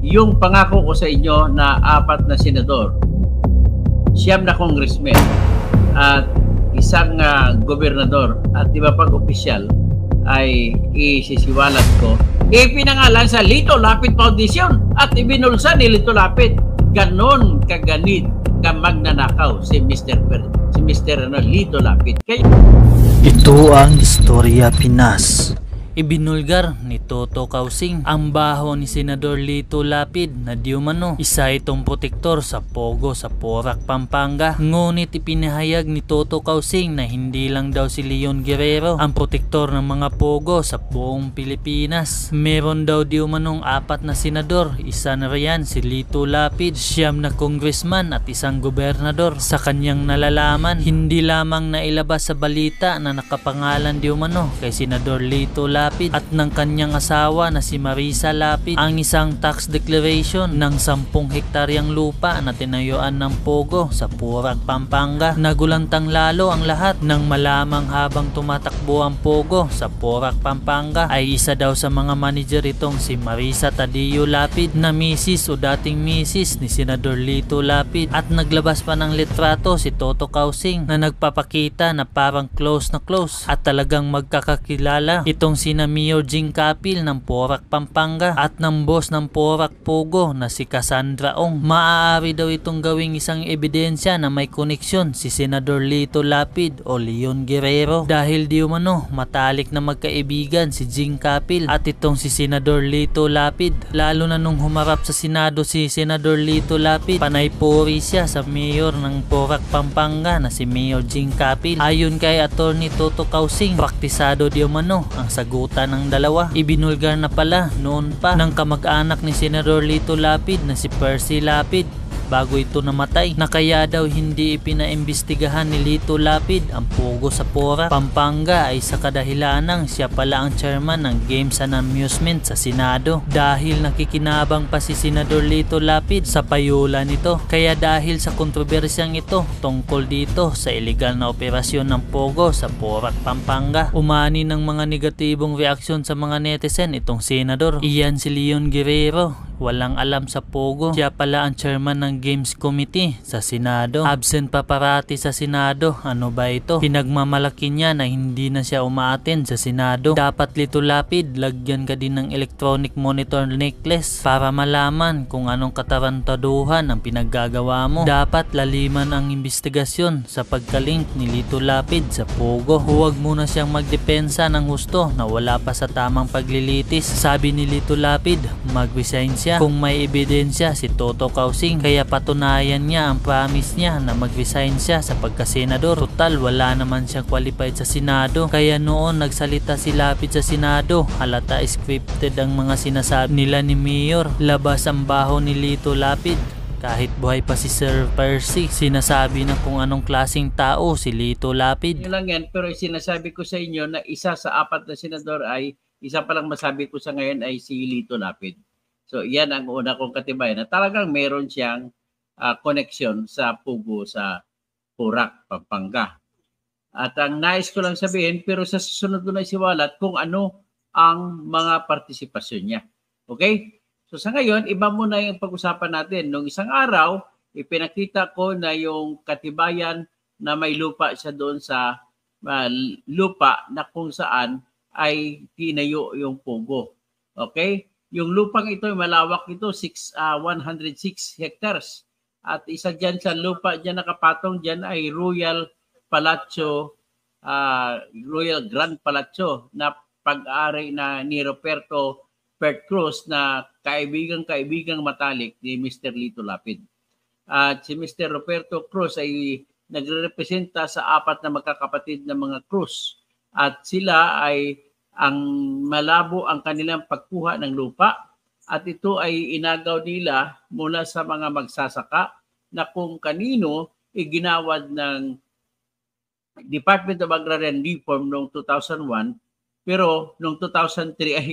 yung pangako ko sa inyo na apat na senador, siyam na congressman, at isang uh, gobernador at iba pang opisyal ay isisiwalat ko. Ipinangalan sa Lito Lapid Foundation at ibinulsa ni Lito Lapid. Ganon kaganid ka magnanakaw si Mr. Per, si Mr. Ano, Lito Lapid. Kaya... Ito ang Istorya Pinas Ibinulgar ni Toto Kausing ang baho ni Senador Lito Lapid na Diumano. isa itong protektor sa Pogo sa Porac, Pampanga. Ngunit ipinahayag ni Toto Kausing na hindi lang daw si Leon Guerrero ang protektor ng mga Pogo sa buong Pilipinas. Meron daw di apat na senador, isa na riyan si Lito Lapid, siyam na congressman at isang gobernador. Sa kanyang nalalaman, hindi lamang nailabas sa balita na nakapangalan Diumano kay Senador Lito Lapid Lapid at ng kanyang asawa na si Marisa Lapid ang isang tax declaration ng 10 hektaryang lupa na tinayuan ng Pogo sa Purag, Pampanga. Nagulantang lalo ang lahat nang malamang habang tumatakbo ang Pogo sa Purag, Pampanga ay isa daw sa mga manager itong si Marisa Tadeo Lapid na misis o dating misis ni Senador Lito Lapid at naglabas pa ng litrato si Toto Kausing na nagpapakita na parang close na close at talagang magkakakilala itong sinasabi na Mio Jing Capil ng Porak Pampanga at ng boss ng Porak Pogo na si Cassandra Ong. Maaari daw itong gawing isang ebidensya na may koneksyon si Senador Lito Lapid o Leon Guerrero dahil di umano matalik na magkaibigan si Jing Capil at itong si Senador Lito Lapid lalo na nung humarap sa Senado si Senador Lito Lapid panaypuri siya sa mayor ng Porak Pampanga na si Mayor Jing Capil. Ayon kay Attorney Toto Kausing, praktisado di umano ang sagot sagutan ng dalawa. Ibinulgar na pala noon pa ng kamag-anak ni Senator Lito Lapid na si Percy Lapid bago ito namatay na kaya daw hindi ipinaimbestigahan ni Lito Lapid ang pugo sa Pora, Pampanga ay sa kadahilanang siya pala ang chairman ng Games and Amusement sa Senado dahil nakikinabang pa si Senador Lito Lapid sa payula nito. Kaya dahil sa kontrobersyang ito tungkol dito sa illegal na operasyon ng Pogo sa Porac, Pampanga, umani ng mga negatibong reaksyon sa mga netizen itong senador. Iyan si Leon Guerrero, walang alam sa Pogo. Siya pala ang chairman ng Games Committee sa Senado. Absent pa parati sa Senado. Ano ba ito? Pinagmamalaki niya na hindi na siya umaatin sa Senado. Dapat lito lapid, lagyan ka din ng electronic monitor necklace para malaman kung anong katarantaduhan ang pinaggagawa mo. Dapat laliman ang investigasyon sa pagkalink ni Lito Lapid sa Pogo. Huwag muna siyang magdepensa ng husto na wala pa sa tamang paglilitis. Sabi ni Lito Lapid, mag-resign siya siya kung may ebidensya si Toto Kausing kaya patunayan niya ang promise niya na mag-resign siya sa pagkasenador. Total wala naman siyang qualified sa Senado kaya noon nagsalita si Lapid sa Senado halata scripted ang mga sinasabi nila ni Mayor labas ang baho ni Lito Lapid. Kahit buhay pa si Sir Percy, sinasabi na kung anong klasing tao si Lito Lapid. Yun lang yan, pero sinasabi ko sa inyo na isa sa apat na senador ay, isa palang masabi ko sa ngayon ay si Lito Lapid. So yan ang una kong katibay na talagang meron siyang uh, connection sa Pugo, sa Purak, Pampanga. At ang nais ko lang sabihin, pero sa susunod ko na isiwalat kung ano ang mga partisipasyon niya. Okay? So sa ngayon, iba muna yung pag-usapan natin. Nung isang araw, ipinakita ko na yung katibayan na may lupa siya doon sa uh, lupa na kung saan ay tinayo yung Pugo. Okay? Yung lupang ito, malawak ito, six, uh, ah, 106 hectares. At isa dyan sa lupa dyan nakapatong dyan ay Royal Palacio, uh, ah, Royal Grand Palacio na pag aari na ni Roberto Bert Cruz na kaibigang-kaibigang matalik ni Mr. Lito Lapid. At si Mr. Roberto Cruz ay nagrerepresenta sa apat na magkakapatid na mga Cruz at sila ay ang malabo ang kanilang pagkuha ng lupa at ito ay inagaw nila mula sa mga magsasaka na kung kanino iginawad ng Department of Agrarian Reform noong 2001 pero noong 2003 ay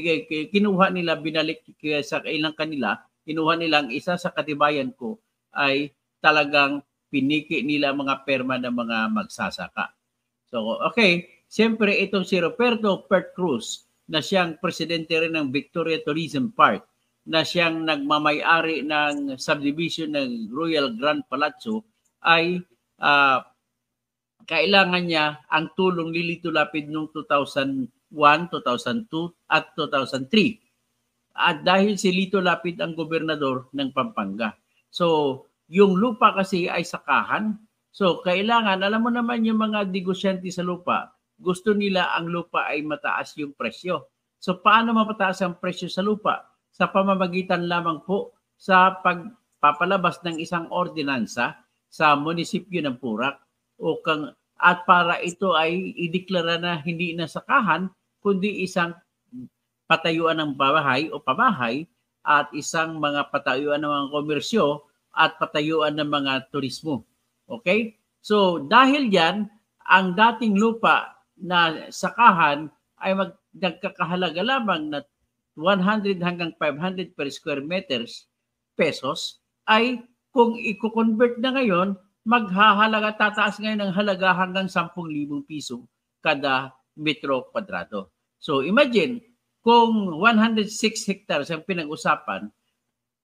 kinuha nila binalik sa kailang kanila kinuha nilang isa sa katibayan ko ay talagang piniki nila mga perma ng mga magsasaka. So okay, Siyempre, itong si Roberto Pert Cruz na siyang presidente rin ng Victoria Tourism Park na siyang nagmamayari ng subdivision ng Royal Grand Palazzo ay uh, kailangan niya ang tulong ni Lito Lapid noong 2001, 2002 at 2003. At dahil si Lito Lapid ang gobernador ng Pampanga. So, yung lupa kasi ay sakahan. So, kailangan, alam mo naman yung mga negosyante sa lupa, gusto nila ang lupa ay mataas yung presyo. So paano mapataas ang presyo sa lupa? Sa pamamagitan lamang po sa pagpapalabas ng isang ordinansa sa munisipyo ng Purak o kang at para ito ay ideklara na hindi na sakahan kundi isang patayuan ng bahay o pabahay at isang mga patayuan ng mga komersyo at patayuan ng mga turismo. Okay? So dahil yan, ang dating lupa na sakahan ay mag, nagkakahalaga lamang na 100 hanggang 500 per square meters pesos ay kung i-convert na ngayon, maghahalaga, tataas ngayon ng halaga hanggang 10,000 piso kada metro kwadrado. So imagine, kung 106 hectares ang pinag-usapan,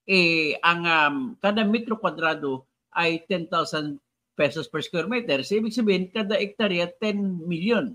eh, ang um, kada metro kwadrado ay 10,000 pesos per square meter. So ibig sabihin, kada hektarya 10 million.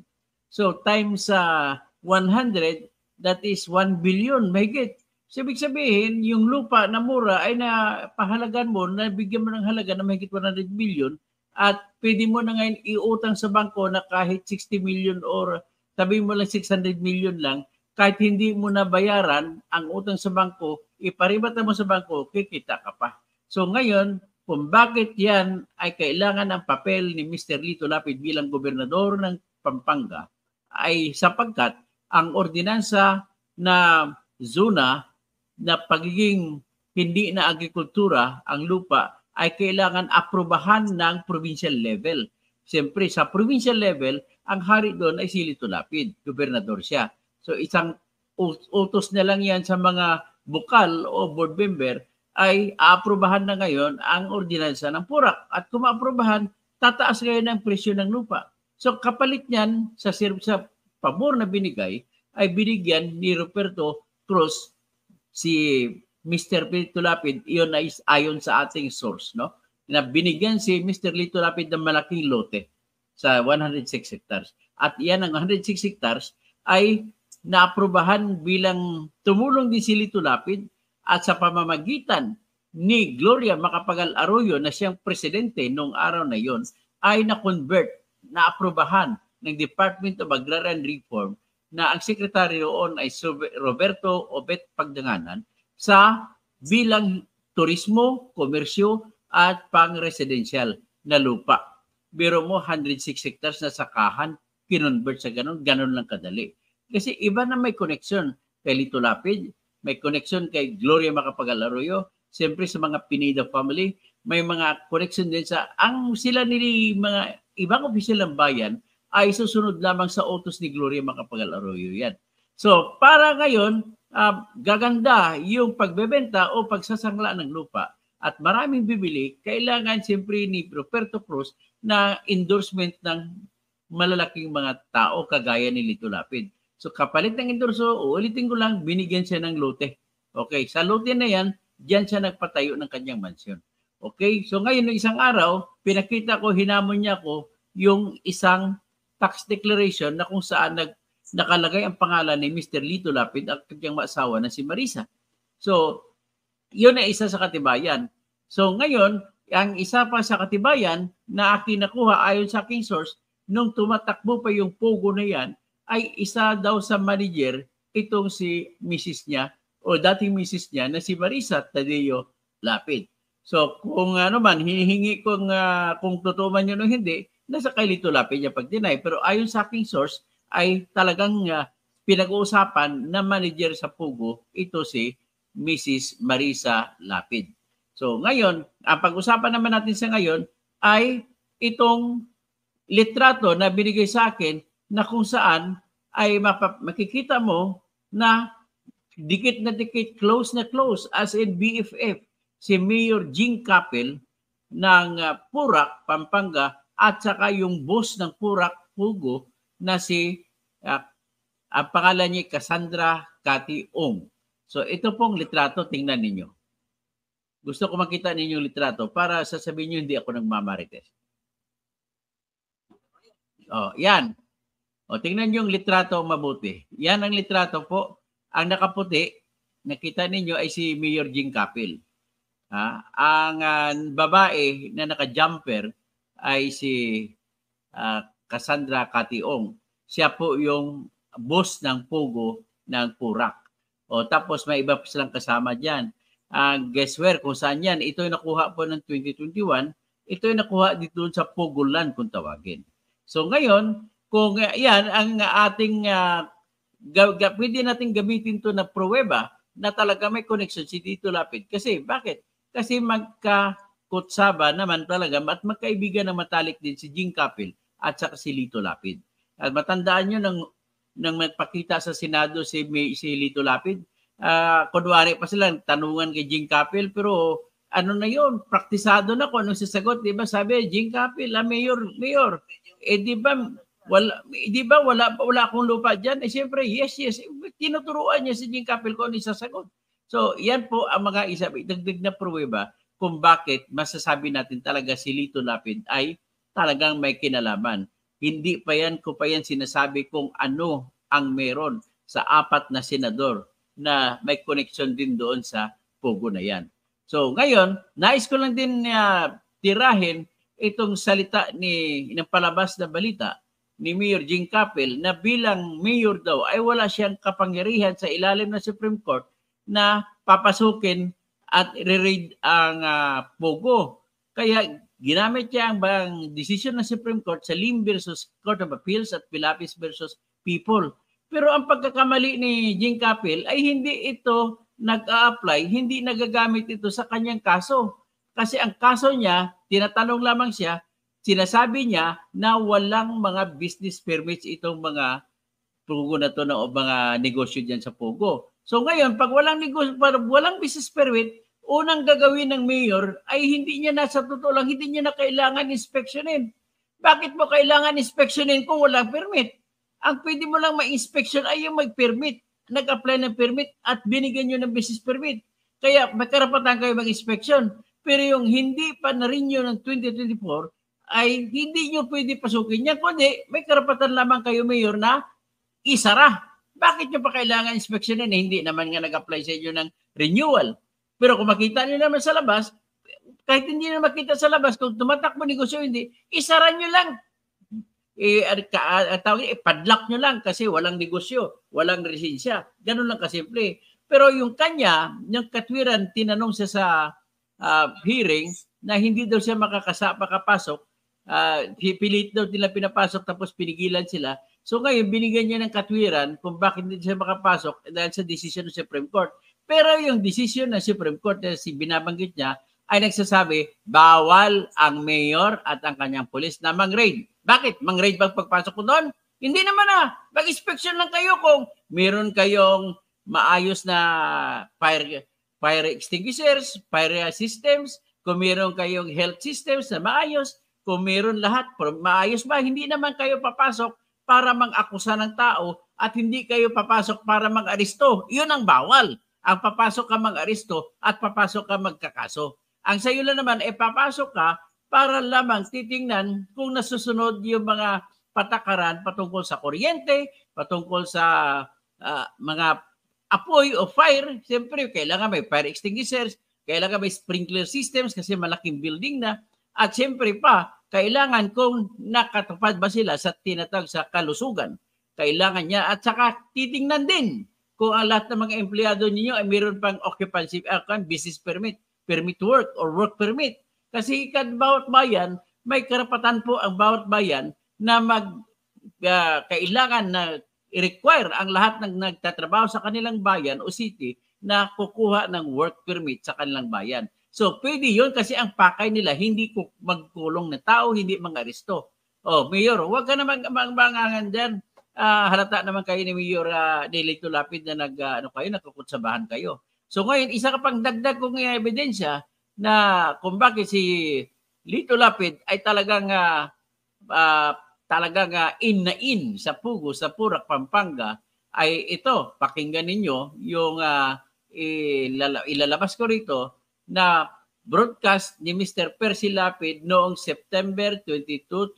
So times uh, 100, that is 1 billion mahigit. So ibig sabihin, yung lupa na mura ay napahalagan mo, nabigyan mo ng halaga na mahigit 100 billion at pwede mo na ngayon iutang sa bangko na kahit 60 million or sabi mo lang 600 million lang, kahit hindi mo na bayaran ang utang sa bangko, iparibata mo sa bangko, kikita ka pa. So ngayon, kung bakit yan ay kailangan ang papel ni Mr. Lito Lapid bilang gobernador ng Pampanga ay sapagkat ang ordinansa na zona na pagiging hindi na agrikultura ang lupa ay kailangan aprobahan ng provincial level. Siyempre, sa provincial level, ang hari doon ay si Lito Lapid, gobernador siya. So isang utos na lang yan sa mga bukal o board member ay aaprobahan na ngayon ang ordinansa ng purak. At kung maaprobahan, tataas ngayon ang presyo ng lupa. So kapalit niyan sa, sa pabor na binigay ay binigyan ni Roberto Cruz si Mr. Lito Lapid, iyon ay ayon sa ating source, no? Na binigyan si Mr. Lito Lapid ng malaking lote sa 106 hectares. At iyan ang 106 hectares ay naaprubahan bilang tumulong din si Lito Lapid at sa pamamagitan ni Gloria Macapagal Arroyo na siyang presidente noong araw na yon ay na-convert naaprobahan ng Department of Agrarian Reform na ang sekretaryo on ay Roberto Obet Pagdanganan sa bilang turismo, komersyo at pang-residential na lupa. Biro mo 106 hectares na sakahan, kinonvert sa ganun, ganun lang kadali. Kasi iba na may connection kay Lito Lapid, may connection kay Gloria Macapagalaroyo, siyempre sa mga Pineda family, may mga connection din sa ang sila ni mga ibang opisyal ng bayan ay susunod lamang sa utos ni Gloria Macapagal Arroyo yan. So, para ngayon, uh, gaganda yung pagbebenta o pagsasangla ng lupa at maraming bibili, kailangan siyempre ni Roberto Cruz na endorsement ng malalaking mga tao kagaya ni Lito Lapid. So kapalit ng endorso, uulitin ko lang, binigyan siya ng lote. Okay, sa lote na yan, diyan siya nagpatayo ng kanyang mansyon. Okay? So ngayon, ng isang araw, pinakita ko, hinamon niya ko yung isang tax declaration na kung saan nag, nakalagay ang pangalan ni Mr. Lito Lapid at kanyang maasawa na si Marisa. So, yun ay isa sa katibayan. So ngayon, ang isa pa sa katibayan na akin nakuha ayon sa aking source, nung tumatakbo pa yung pogo na yan, ay isa daw sa manager itong si Mrs. niya o dating Mrs. niya na si Marisa Tadeo Lapid. So kung ano man, hinihingi kong uh, ah, kung totoo man yun o hindi, nasa kay Lito Lapid niya pag-deny. Pero ayon sa aking source, ay talagang uh, pinag-uusapan na manager sa Pugo, ito si Mrs. Marisa Lapid. So ngayon, ang pag-usapan naman natin sa ngayon ay itong litrato na binigay sa akin na kung saan ay makikita mo na dikit na dikit, close na close, as in BFF si Mayor Jing Capel ng ah, Purak, Pampanga at saka yung boss ng Purak, Hugo na si uh, ang pangalan niya Cassandra Cathy Ong. So ito pong litrato, tingnan ninyo. Gusto ko makita ninyo yung litrato para sasabihin niyo hindi ako nagmamarites. Oh, yan. O, oh, tingnan niyo yung litrato mabuti. Yan ang litrato po. Ang nakaputi, nakita ninyo ay si Mayor Jing Capil. Ha? Ang uh, babae na naka-jumper ay si uh, Cassandra Kationg. Siya po yung boss ng Pogo ng Purak. O tapos may iba pa silang kasama diyan. Ang ah, guess where? kung saan yan, ito yung nakuha po ng 2021, ito yung nakuha dito sa Pogolan kung tawagin. So ngayon, kung uh, yan ang ating uh, pwede natin gamitin to na pruweba na talaga may connection si Dito Lapid. Kasi bakit? Kasi magkakutsaba naman talaga at magkaibigan na matalik din si Jing Kapil at saka si Lito Lapid. At matandaan nyo nang, nang magpakita sa Senado si, si Lito Lapid, uh, kunwari pa sila, tanungan kay Jing Kapil pero ano na yon praktisado na kung anong sasagot, di ba? Sabi, Jing Kapil, ah, mayor, mayor, eh di ba, wala, di ba, wala, wala akong lupa dyan? Eh siyempre, yes, yes, tinuturuan niya si Jing Kapil kung anong sasagot. So yan po ang mga isa, dagdag na pruweba kung bakit masasabi natin talaga si Lito Lapid ay talagang may kinalaman. Hindi pa yan ko pa yan sinasabi kung ano ang meron sa apat na senador na may connection din doon sa pugo na yan. So ngayon, nais ko lang din uh, tirahin itong salita ni ng palabas na balita ni Mayor Jing Capel na bilang mayor daw ay wala siyang kapangyarihan sa ilalim ng Supreme Court na papasukin at re-raid ang uh, Pogo. Kaya ginamit niya ang bang decision ng Supreme Court sa Lim versus Court of Appeals at Pilapis versus People. Pero ang pagkakamali ni Jing Capel ay hindi ito nag-a-apply, hindi nagagamit ito sa kanyang kaso. Kasi ang kaso niya, tinatanong lamang siya, sinasabi niya na walang mga business permits itong mga pugo na to na, o mga negosyo diyan sa pugo. So ngayon, pag walang, negosyo, pag walang business permit, unang gagawin ng mayor ay hindi niya na sa totoo lang, hindi niya na kailangan inspeksyonin. Bakit mo kailangan inspeksyonin kung walang permit? Ang pwede mo lang ma-inspection ay yung mag-permit, nag-apply ng permit at binigyan nyo ng business permit. Kaya magkarapatan kayo mag-inspection. Pero yung hindi pa na-renew ng 2024, ay hindi nyo pwede pasukin yan. kundi may karapatan lamang kayo, Mayor, na isara. Bakit nyo pa kailangan inspeksyonin? Eh, hindi naman nga nag-apply sa inyo ng renewal. Pero kung makita nyo naman sa labas, kahit hindi na makita sa labas, kung tumatakbo negosyo hindi, isara nyo lang. I, eh, tawag, ipadlock eh, nyo lang kasi walang negosyo, walang resensya. Ganun lang kasimple. Pero yung kanya, yung katwiran, tinanong siya sa uh, hearing na hindi daw siya makakasa, makapasok. Uh, pilit daw nila pinapasok tapos pinigilan sila So ngayon, binigyan niya ng katwiran kung bakit hindi siya makapasok eh, dahil sa decision ng Supreme Court. Pero yung decision ng Supreme Court na si binabanggit niya ay nagsasabi, bawal ang mayor at ang kanyang pulis na mang-raid. Bakit? Mang-raid bang pagpasok ko doon? Hindi naman ah. Mag-inspection lang kayo kung meron kayong maayos na fire, fire extinguishers, fire systems, kung meron kayong health systems na maayos, kung meron lahat, maayos ba? Hindi naman kayo papasok para mag-akusa ng tao at hindi kayo papasok para mag-aristo. Yun ang bawal. Ang papasok ka mag-aristo at papasok ka magkakaso. Ang sayo lang naman, e papasok ka para lamang titingnan kung nasusunod yung mga patakaran patungkol sa kuryente, patungkol sa uh, mga apoy o fire. Siyempre, kailangan may fire extinguishers, kailangan may sprinkler systems kasi malaking building na. At siyempre pa, kailangan kung nakatupad ba sila sa tinatag sa kalusugan. Kailangan niya at saka titingnan din kung ang lahat ng mga empleyado ninyo ay mayroon pang occupancy account, ah, business permit, permit to work or work permit. Kasi ikan bawat bayan, may karapatan po ang bawat bayan na mag uh, kailangan na i-require ang lahat ng nagtatrabaho sa kanilang bayan o city na kukuha ng work permit sa kanilang bayan. So, pwede yun kasi ang pakay nila, hindi magkulong na tao, hindi mga aristo. Oh, Mayor, huwag ka naman mangangan dyan. Uh, halata naman kayo ni Mayor uh, ah, Delito Lapid na nag, uh, ano kayo, nakukutsabahan kayo. So ngayon, isa ka pang dagdag kong ebidensya na kung bakit si Lito Lapid ay talagang uh, uh, talagang uh, in na in sa Pugo, sa Purak, Pampanga, ay ito, pakinggan ninyo yung uh, ilalabas ko rito na broadcast ni Mr. Percy Lapid noong September 22,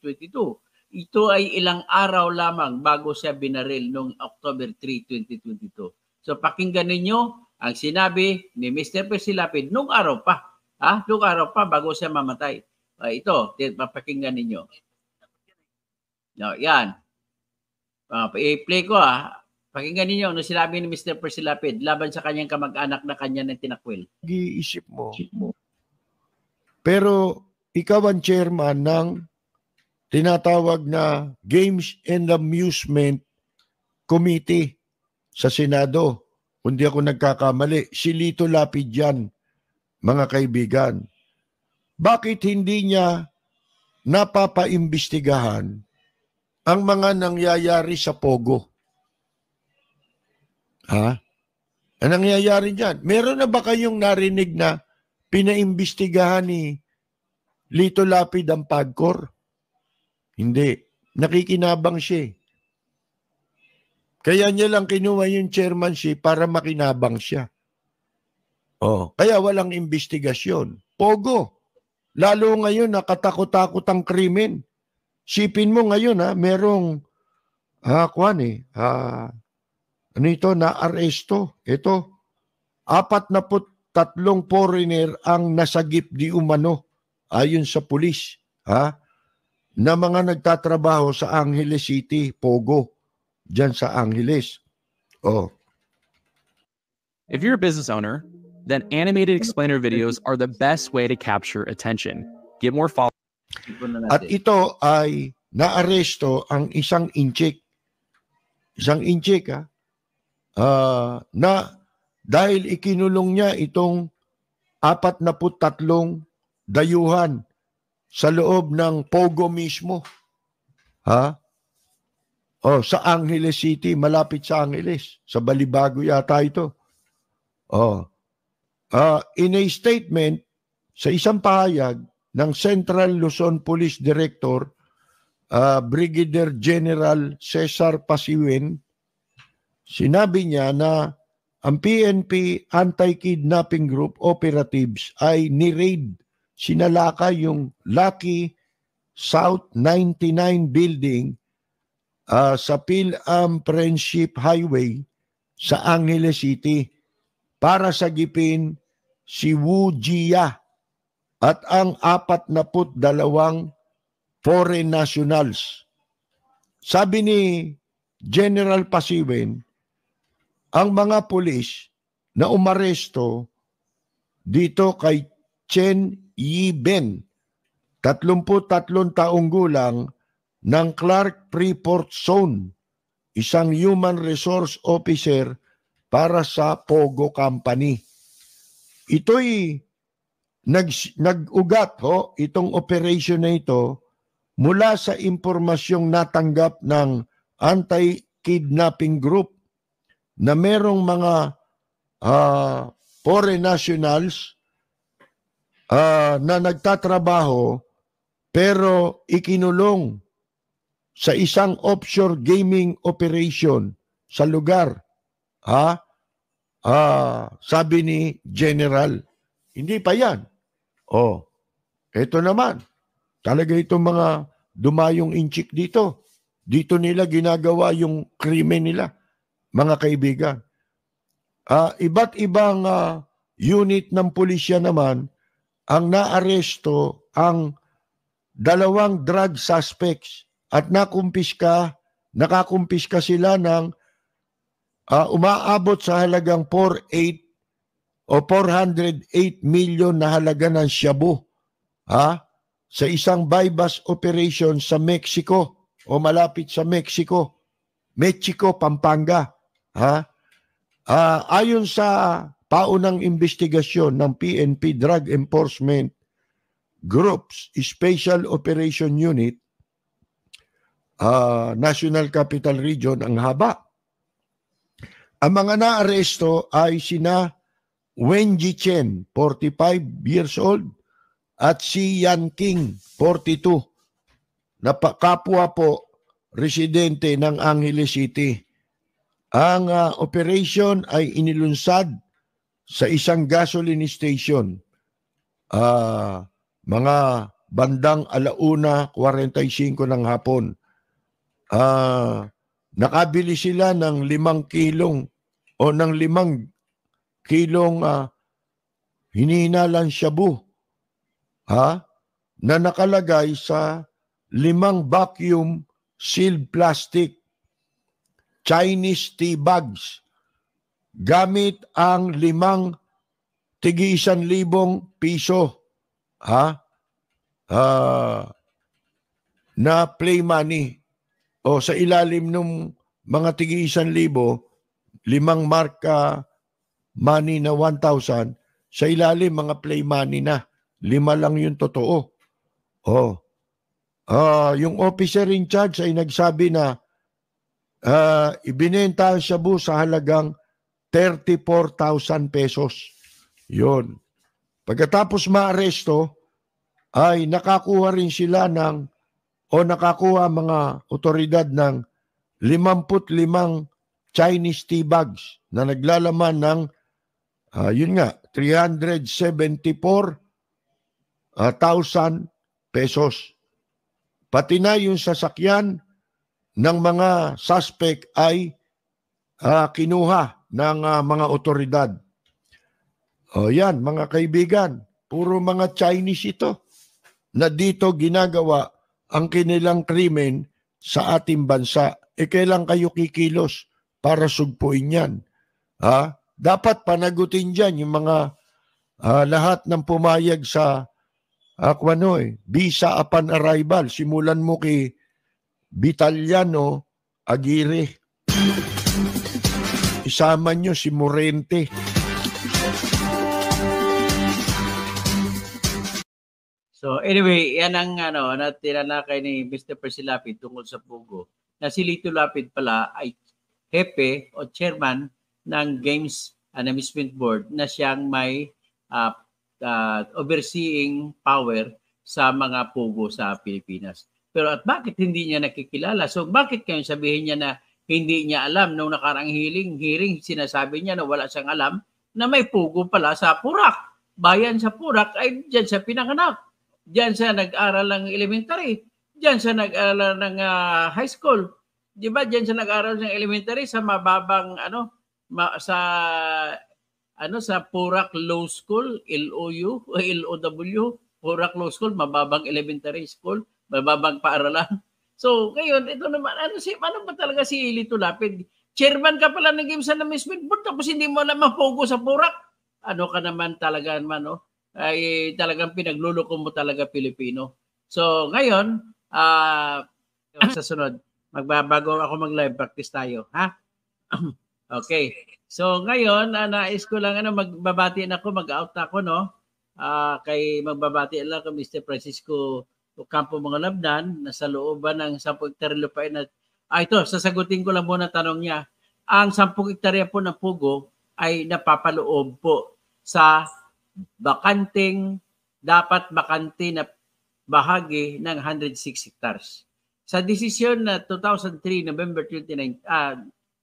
2022. Ito ay ilang araw lamang bago siya binaril noong October 3, 2022. So pakinggan ninyo ang sinabi ni Mr. Percy Lapid noong araw pa. Ha? Noong araw pa bago siya mamatay. Uh, ito, papakinggan ninyo. No, yan. Uh, i-play ko ah. Pakinggan niyo ano sinabi ni Mr. Percy Lapid laban sa kanyang kamag-anak na kanya ng tinakwil. Giisip mo. mo. Pero ikaw ang chairman ng tinatawag na Games and Amusement Committee sa Senado. Hindi ako nagkakamali. Si Lito Lapid yan, mga kaibigan. Bakit hindi niya napapaimbestigahan ang mga nangyayari sa Pogo? Ha? Ang nangyayari dyan, meron na ba kayong narinig na pinaimbestigahan ni Lito Lapid ang PAGCOR? Hindi. Nakikinabang siya. Eh. Kaya niya lang kinuha yung chairmanship para makinabang siya. Oh, kaya walang investigasyon. Pogo. Lalo ngayon nakatakot-takot ang krimen. Sipin mo ngayon ha, merong ha, kwan eh, ha, ano ito, naaresto. Ito, apat na put tatlong foreigner ang nasagip di umano ayon sa pulis ha na mga nagtatrabaho sa Angeles City, Pogo, diyan sa Angeles. Oh. If you're a business owner, then animated explainer videos are the best way to capture attention. Get more followers. At ito ay naaresto ang isang inchik. Isang inchik ha uh, na dahil ikinulong niya itong apat na tatlong dayuhan sa loob ng Pogo mismo. Ha? Oh, sa Angeles City, malapit sa Angeles, sa Balibago yata ito. Oh. Uh, in a statement sa isang pahayag ng Central Luzon Police Director uh, Brigadier General Cesar Pasiwen, sinabi niya na ang PNP Anti-Kidnapping Group operatives ay ni-raid, sinalaka yung Lucky South 99 building uh, sa Pilam Friendship Highway sa Angeles City para sagipin si Wu Jia at ang apat na put dalawang foreign nationals. Sabi ni General Pasiwen, ang mga pulis na umaresto dito kay Chen Yiben, 33 taong gulang ng Clark Freeport Zone, isang human resource officer para sa Pogo Company. Ito'y nag, nag-ugat ho, itong operation na ito, mula sa impormasyong natanggap ng anti-kidnapping group na merong mga uh, foreign nationals uh, na nagtatrabaho pero ikinulong sa isang offshore gaming operation sa lugar. Ha? Ah, sabi ni General. Hindi pa yan. Oh, eto naman. Talaga itong mga dumayong inchik dito. Dito nila ginagawa yung krimen nila mga kaibigan. Uh, iba't ibang uh, unit ng pulisya naman ang naaresto ang dalawang drug suspects at nakumpiska, nakakumpiska sila ng uh, umaabot sa halagang 48 o 408 million na halaga ng shabu ha? sa isang bypass operation sa Mexico o malapit sa Mexico, Mexico, Pampanga. Ha? Uh, ayon sa paunang investigasyon ng PNP Drug Enforcement Groups Special Operation Unit, uh, National Capital Region, ang haba. Ang mga naaresto ay sina Wenji Chen, 45 years old, at si Yan King, 42, na kapwa po residente ng Angeles City. Ang uh, operation ay inilunsad sa isang gasoline station. Uh, mga bandang alauna 45 ng hapon. Uh, nakabili sila ng limang kilong o ng limang kilong uh, hinihinalan shabu ha, na nakalagay sa limang vacuum sealed plastic Chinese tea bags gamit ang limang tigisan libong piso ha? Uh, na play money o sa ilalim ng mga tigisan libo, limang marka money na 1,000, sa ilalim mga play money na. Lima lang yung totoo. Oh. Uh, yung officer in charge ay nagsabi na uh, ibinenta ang shabu sa halagang 34,000 pesos. Yun. Pagkatapos maaresto, ay nakakuha rin sila ng o nakakuha mga otoridad ng 55 Chinese tea bags na naglalaman ng uh, yun nga 374,000 uh, ah, pesos. Pati na yung sasakyan ng mga suspect ay uh, kinuha ng uh, mga otoridad. O yan, mga kaibigan, puro mga Chinese ito na dito ginagawa ang kinilang krimen sa ating bansa. E kailan kayo kikilos para sugpuin yan? Ha? Dapat panagutin dyan yung mga uh, lahat ng pumayag sa uh, ano, eh, visa upon arrival. Simulan mo kay Vitaliano Aguirre. Isama nyo si Morente. So anyway, yan ang ano, na tinanakay ni Mr. Percy Lapid tungkol sa Pugo. Na si Lito Lapid pala ay hepe o chairman ng Games and Board na siyang may uh, uh, overseeing power sa mga Pugo sa Pilipinas. Pero at bakit hindi niya nakikilala? So bakit kayo sabihin niya na hindi niya alam nung nakarang hearing, hearing sinasabi niya na wala siyang alam na may pugo pala sa Purak. Bayan sa Purak ay diyan sa pinanganak. Diyan sa nag-aral ng elementary. Diyan sa nag-aral ng uh, high school. Di ba? Diyan sa nag-aral ng elementary sa mababang ano ma, sa ano sa Purak Low School, LOU, LOW, Purak Low School, mababang elementary school mababang paaralan. So, ngayon, ito naman, ano, si, ano ba talaga si Lito Lapid? Chairman ka pala ng Games and Amusement Board tapos hindi mo alam focus sa purak. Ano ka naman talaga man, no? Ay talagang pinagluloko mo talaga Pilipino. So, ngayon, uh, sa sunod, magbabago ako mag-live practice tayo, ha? okay. So, ngayon, uh, nais ko lang, ano, magbabati na ako, mag-out ako, no? Uh, kay magbabati lang ako, Mr. Francisco o Kampo Mga labdan na sa looban ng 10 hektarya lupain at ah, ito, sasagutin ko lang muna tanong niya. Ang 10 hektarya po ng pugo ay napapaloob po sa bakanting, dapat bakante na bahagi ng 106 hectares. Sa desisyon na 2003, November 29, uh, ah,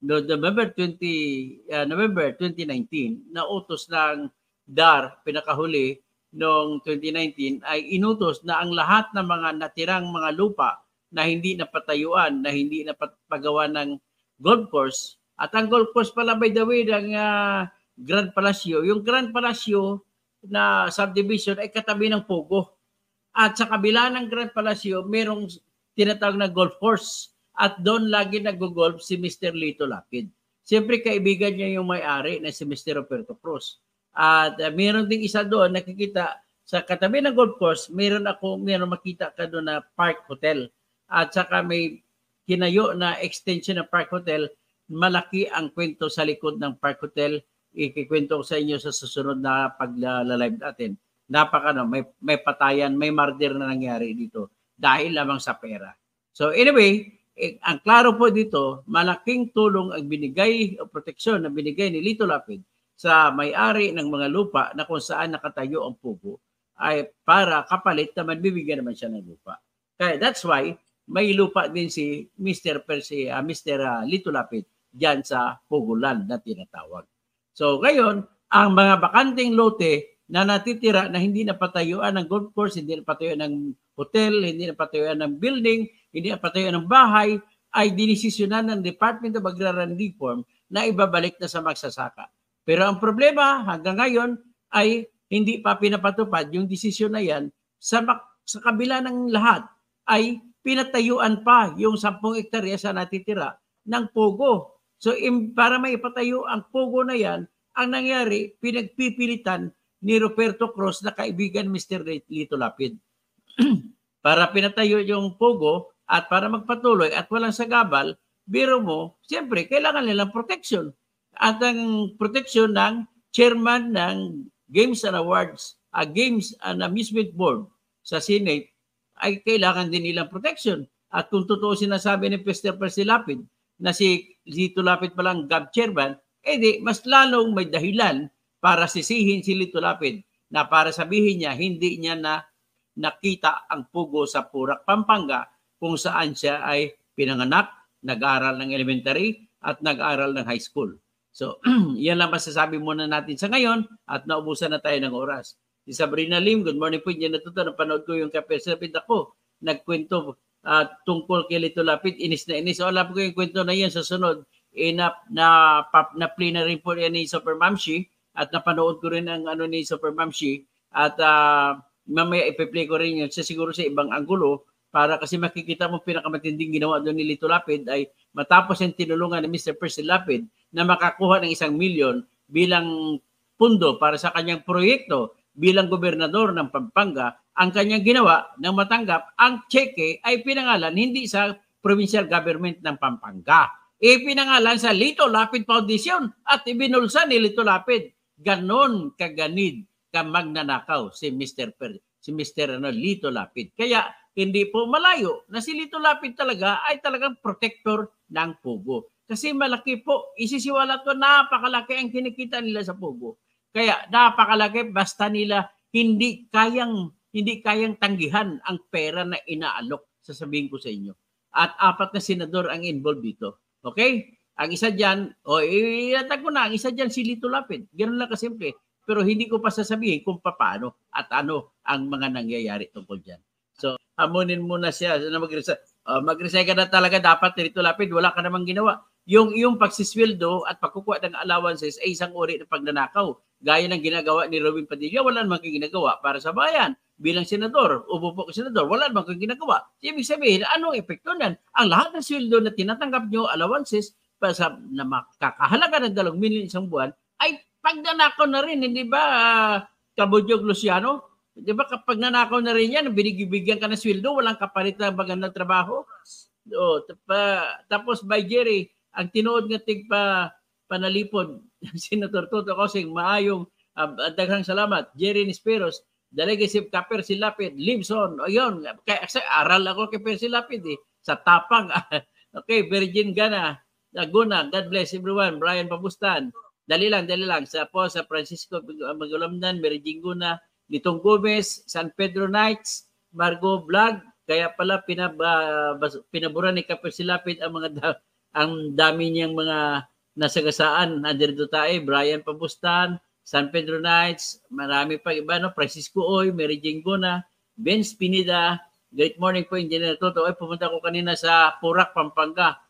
November 20 uh, ah, November 2019 na utos ng DAR pinakahuli noong 2019 ay inutos na ang lahat ng mga natirang mga lupa na hindi napatayuan, na hindi napagawa ng golf course. At ang golf course pala by the way ng uh, Grand Palacio, yung Grand Palacio na subdivision ay katabi ng Pogo. At sa kabila ng Grand Palacio, merong tinatawag na golf course. At doon lagi nag-golf si Mr. Lito Lapid. Siyempre kaibigan niya yung may-ari na si Mr. Roberto Cruz. At uh, meron ding isa doon nakikita sa katabi ng golf course, mayroon ako mayroon makita ka doon na park hotel. At saka may kinayo na extension ng park hotel, malaki ang kwento sa likod ng park hotel. Ikikwento ko sa inyo sa susunod na paglalive natin. Napaka no, may, may patayan, may murder na nangyari dito dahil lamang sa pera. So anyway, eh, ang klaro po dito, malaking tulong ang binigay o proteksyon na binigay ni Lito Lapid sa may-ari ng mga lupa na kung saan nakatayo ang pugo ay para kapalit na bibigyan naman siya ng lupa. Kaya that's why may lupa din si Mr. Percy, uh, Mr. Lito Lapid diyan sa Pugulan na tinatawag. So ngayon, ang mga bakanting lote na natitira na hindi napatayuan ng golf course, hindi napatayuan ng hotel, hindi napatayuan ng building, hindi napatayuan ng bahay, ay dinisisyonan ng Department of Agrarian Reform na ibabalik na sa magsasaka. Pero ang problema hanggang ngayon ay hindi pa pinapatupad yung desisyon na yan sa, sa kabila ng lahat ay pinatayuan pa yung 10 hektarya sa natitira ng pogo. So im, para maipatayo ang pogo na yan, ang nangyari, pinagpipilitan ni Roberto Cruz na kaibigan Mr. Lito Lapid. para pinatayo yung pogo at para magpatuloy at walang sagabal, biro mo, siyempre, kailangan nilang protection at ang protection ng chairman ng Games and Awards, uh, Games and Amusement Board sa Senate ay kailangan din nilang protection. At kung totoo sinasabi ni Pester Percy Lapid na si Lito Lapid palang GAB chairman, edi eh mas lalong may dahilan para sisihin si Lito Lapid na para sabihin niya hindi niya na nakita ang pugo sa Purak, Pampanga kung saan siya ay pinanganak, nag-aral ng elementary at nag-aral ng high school. So, yan lang masasabi muna natin sa ngayon at naubusan na tayo ng oras. Si Sabrina Lim, good morning po. Hindi na natuto, napanood ko yung kapesapit ako. Nagkwento uh, tungkol kay Lito Lapid, inis na inis. O, alam ko yung kwento na yan sa sunod. E, na, na, pap, na play na rin po yan ni Super Mamshi at napanood ko rin ang ano ni Super Mamshi at uh, mamaya ipiplay ko rin yun sa siguro sa ibang angulo para kasi makikita mo pinakamatinding ginawa doon ni Lito Lapid ay matapos yung tinulungan ni Mr. Percy Lapid na makakuha ng isang milyon bilang pundo para sa kanyang proyekto bilang gobernador ng Pampanga, ang kanyang ginawa nang matanggap ang cheque ay pinangalan hindi sa provincial government ng Pampanga. Ipinangalan sa Lito Lapid Foundation at ibinulsa ni Lito Lapid. Ganon kaganid ka magnanakaw si Mr. Per, si Mr. Ano, Lito Lapid. Kaya hindi po malayo na si Lito Lapid talaga ay talagang protector ng Pogo. Kasi malaki po, isisiwala to, napakalaki ang kinikita nila sa Pogo. Kaya napakalaki basta nila hindi kayang hindi kayang tanggihan ang pera na inaalok, sasabihin ko sa inyo. At apat na senador ang involved dito. Okay? Ang isa dyan, o oh, ilatag ko na, ang isa dyan si Lito Lapid. Ganun lang kasimple. Pero hindi ko pa sasabihin kung paano at ano ang mga nangyayari tungkol dyan. So, hamunin mo na siya na mag-resign. Uh, mag-resign ka na talaga dapat dito lapid, wala ka namang ginawa. Yung yung pagsisweldo at pagkukuha ng allowances ay isang uri ng pagnanakaw. Gaya ng ginagawa ni Robin Padilla, wala namang ginagawa para sa bayan. Bilang senador, upo ka senador, wala namang kang ginagawa. So, ibig sabihin, anong epekto nan? Ang lahat ng sweldo na tinatanggap nyo, allowances, para sa, na makakahalaga ng dalawang milyon isang buwan, ay pagnanakaw na rin, hindi ba, uh, Kabudyog Luciano? Di ba kapag nanakaw na rin yan, binibigyan ka ng sweldo, walang kapalit na magandang trabaho. O, tapos by Jerry, ang tinuod nga tigpa panalipon, Senator Toto Kosing, maayong uh, daghang salamat. Jerry Nisperos, Delegacy ka Percy Lapid, Limson, ayun, kasi aral ako kay Percy Lapid eh, sa tapang. okay, Virgin Gana, Laguna, God bless everyone, Brian Pabustan, dali lang, dali lang, sa po, sa Francisco Magulamdan, Virgin Guna, Nitong Gomez, San Pedro Knights, Margo Vlog, kaya pala pinaba, pinabura ni Kapil Lapid ang mga da, ang dami niyang mga nasagasaan. Andito tayo, Brian Pabustan, San Pedro Knights, marami pa iba, no? Francisco Oy, Mary Jane Jingona, Ben Spinida, Great morning po, Engineer Toto. Ay, pumunta ko kanina sa Purak, Pampanga.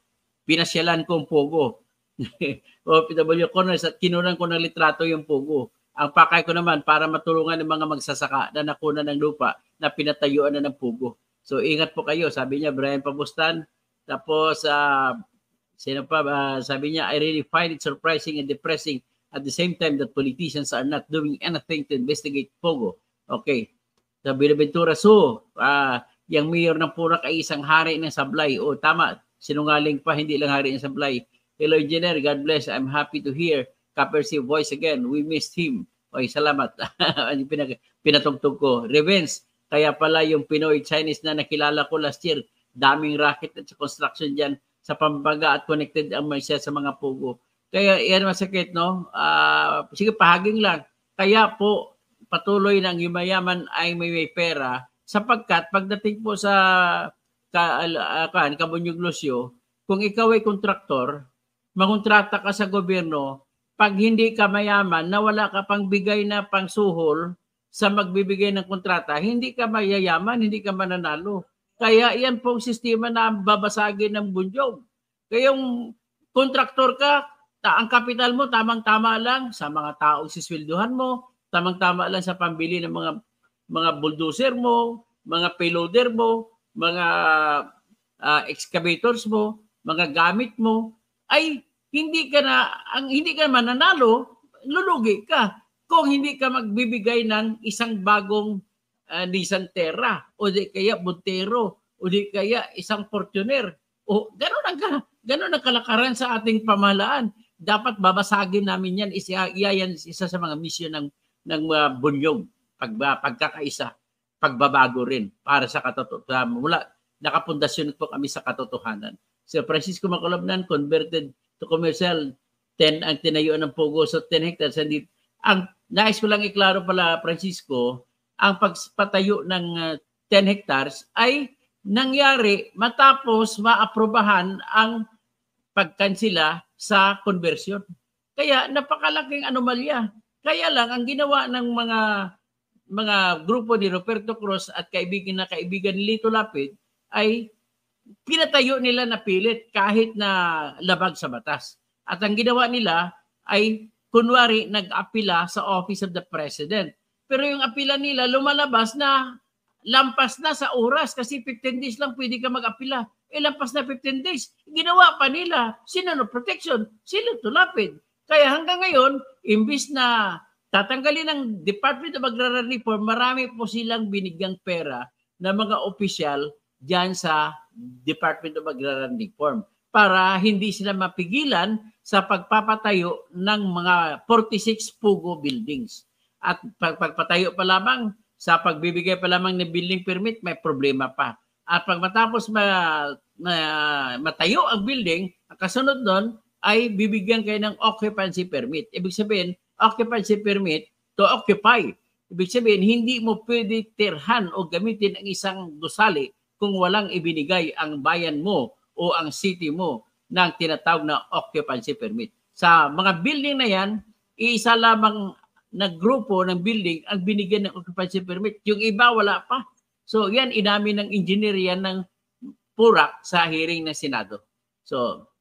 Pinasyalan ko ang Pogo. o, PW Corners at kinunan ko ng litrato yung Pogo. Ang pakay ko naman para matulungan ng mga magsasaka na nakuna ng lupa na pinatayuan na ng pugo. So ingat po kayo, sabi niya Brian Pabustan. Tapos uh, sino pa, uh, sabi niya, I really find it surprising and depressing at the same time that politicians are not doing anything to investigate Pogo. Okay. Sa Binaventura so, uh, ah, yung mayor ng Purak ay isang hari ng sablay. O oh, tama, sinungaling pa, hindi lang hari ng sablay. Hello, Jenner. God bless. I'm happy to hear Copper's voice again. We missed him. Okay, salamat. Ano pinag pinatugtog ko. Revenge. Kaya pala yung Pinoy-Chinese na nakilala ko last year, daming racket at construction diyan sa Pampanga at connected ang siya sa mga pugo. Kaya iyan masakit, no? Uh, sige, pahaging lang. Kaya po, patuloy ng yumayaman ay may, may pera sapagkat pagdating po sa ka, uh, kan, Kabunyog kung ikaw ay kontraktor, makontrata ka sa gobyerno, pag hindi ka mayaman, na wala ka pang bigay na pangsuhol sa magbibigay ng kontrata, hindi ka mayayaman, hindi ka mananalo. Kaya yan pong sistema na babasagin ng bunjog. Kayong kontraktor ka, ta ang kapital mo tamang-tama lang sa mga taong sisweldohan mo, tamang-tama lang sa pambili ng mga mga bulldozer mo, mga payloader mo, mga uh, excavators mo, mga gamit mo, ay hindi ka na ang hindi ka mananalo, lulugi ka kung hindi ka magbibigay ng isang bagong uh, Nissan Terra o di kaya Montero o di kaya isang Fortuner. O ganun ang ganun ang kalakaran sa ating pamahalaan. Dapat babasagin namin yan. Isa, yan isa sa mga misyon ng ng uh, ah, bunyog pag, ah, pagkakaisa pagbabago rin para sa katotohanan. Mula nakapundasyon po kami sa katotohanan. Sir Francisco Macolabnan, converted to commercial, 10 ang tinayuan ng Pogo. sa 10 hectares. Hindi, ang nais ko lang iklaro pala, Francisco, ang pagpatayo ng uh, ah, 10 hectares ay nangyari matapos maaprobahan ang pagkansila sa conversion. Kaya napakalaking anomalya. Kaya lang ang ginawa ng mga mga grupo ni Roberto Cruz at kaibigan na kaibigan Lito Lapid ay pinatayo nila na pilit kahit na labag sa batas. At ang ginawa nila ay kunwari nag-apila sa Office of the President. Pero yung apila nila lumalabas na lampas na sa oras kasi 15 days lang pwede ka mag-apila. E lampas na 15 days. Ginawa pa nila. Sino no protection? Sino tulapid? Kaya hanggang ngayon, imbis na tatanggalin ng Department of Agrarian Reform, marami po silang binigyang pera na mga opisyal diyan sa Department of Agrarian Reform para hindi sila mapigilan sa pagpapatayo ng mga 46 Pugo buildings. At pag pagpatayo pa lamang, sa pagbibigay pa lamang ng building permit, may problema pa. At pag matapos ma, ma, matayo ang building, ang kasunod doon ay bibigyan kayo ng occupancy permit. Ibig sabihin, occupancy permit to occupy. Ibig sabihin, hindi mo pwede tirhan o gamitin ang isang gusali kung walang ibinigay ang bayan mo o ang city mo ng tinatawag na occupancy permit. Sa mga building na yan, isa lamang na grupo ng building ang binigyan ng occupancy permit. Yung iba wala pa. So yan, inamin ng engineer yan ng PURAC sa hearing ng Senado. So